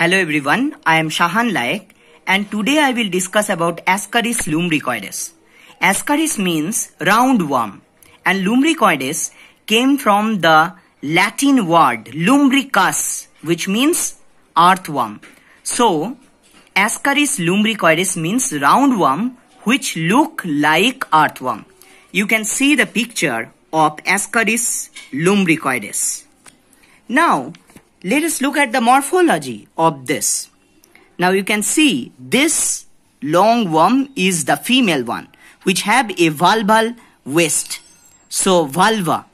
Hello everyone, I am Shahan Laik and today I will discuss about Ascaris lumbricoides. Ascaris means round worm and lumbricoides came from the Latin word lumbricus which means earthworm. So Ascaris lumbricoides means round worm which look like earthworm. You can see the picture of Ascaris lumbricoides. Now let us look at the morphology of this. Now you can see this long worm is the female one which have a vulval waist. So vulva.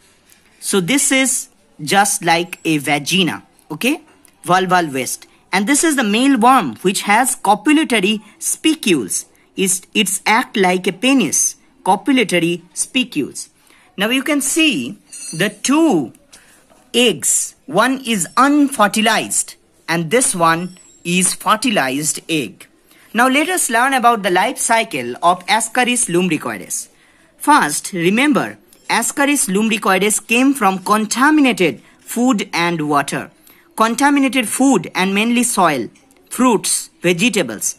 So this is just like a vagina. Okay. Vulval waist. And this is the male worm which has copulatory spicules. It's, it's act like a penis. Copulatory spicules. Now you can see the two eggs. One is unfertilized and this one is fertilized egg. Now let us learn about the life cycle of Ascaris lumbricoides. First, remember Ascaris lumbricoides came from contaminated food and water. Contaminated food and mainly soil, fruits, vegetables.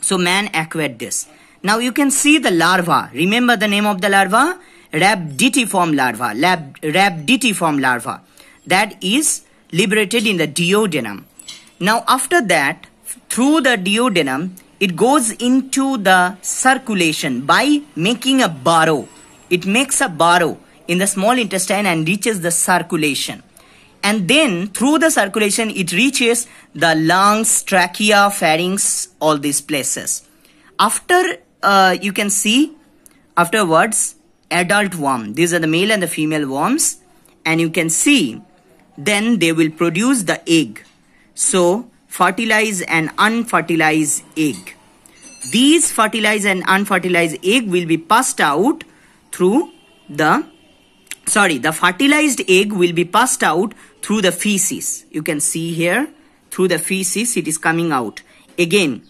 So man acquired this. Now you can see the larva. Remember the name of the larva? Rabditiform larva. rabditiform larva that is liberated in the duodenum. Now after that, through the duodenum, it goes into the circulation by making a burrow. It makes a burrow in the small intestine and reaches the circulation. And then through the circulation, it reaches the lungs, trachea, pharynx, all these places. After, uh, you can see, afterwards, adult worm. These are the male and the female worms. And you can see then they will produce the egg. So, fertilize and unfertilized egg. These fertilized and unfertilized egg will be passed out through the, sorry, the fertilized egg will be passed out through the feces. You can see here, through the feces it is coming out. Again,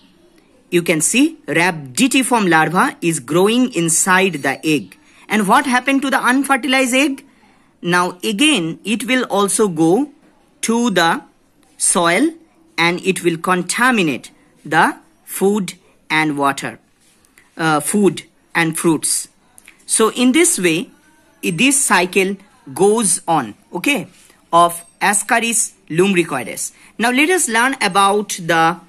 you can see rhabditiform larva is growing inside the egg. And what happened to the unfertilized egg? Now again, it will also go to the soil and it will contaminate the food and water, uh, food and fruits. So in this way, this cycle goes on, okay, of Ascaris lumbricoides. Now let us learn about the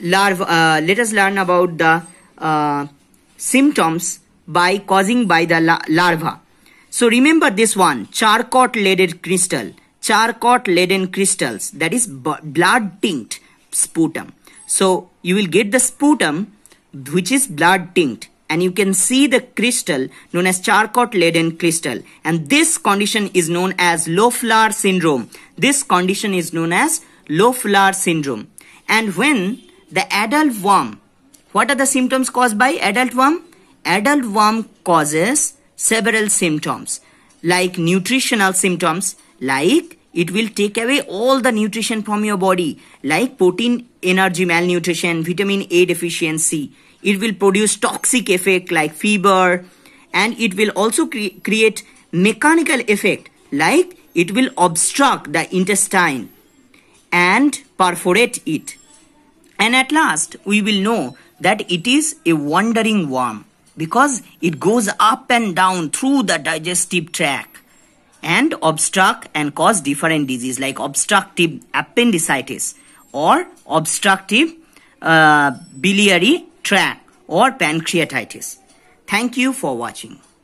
larva, uh, let us learn about the uh, symptoms by causing by the la larva. So remember this one, charcot laden crystal, charcot laden crystals, that is blood tinct sputum. So you will get the sputum which is blood tinct and you can see the crystal known as charcot laden crystal and this condition is known as Loeffler syndrome. This condition is known as Loeffler syndrome. And when the adult worm, what are the symptoms caused by adult worm? Adult worm causes several symptoms like nutritional symptoms like it will take away all the nutrition from your body like protein energy malnutrition vitamin a deficiency it will produce toxic effect like fever and it will also cre create mechanical effect like it will obstruct the intestine and perforate it and at last we will know that it is a wandering worm because it goes up and down through the digestive tract and obstruct and cause different disease like obstructive appendicitis or obstructive uh, biliary tract or pancreatitis. Thank you for watching.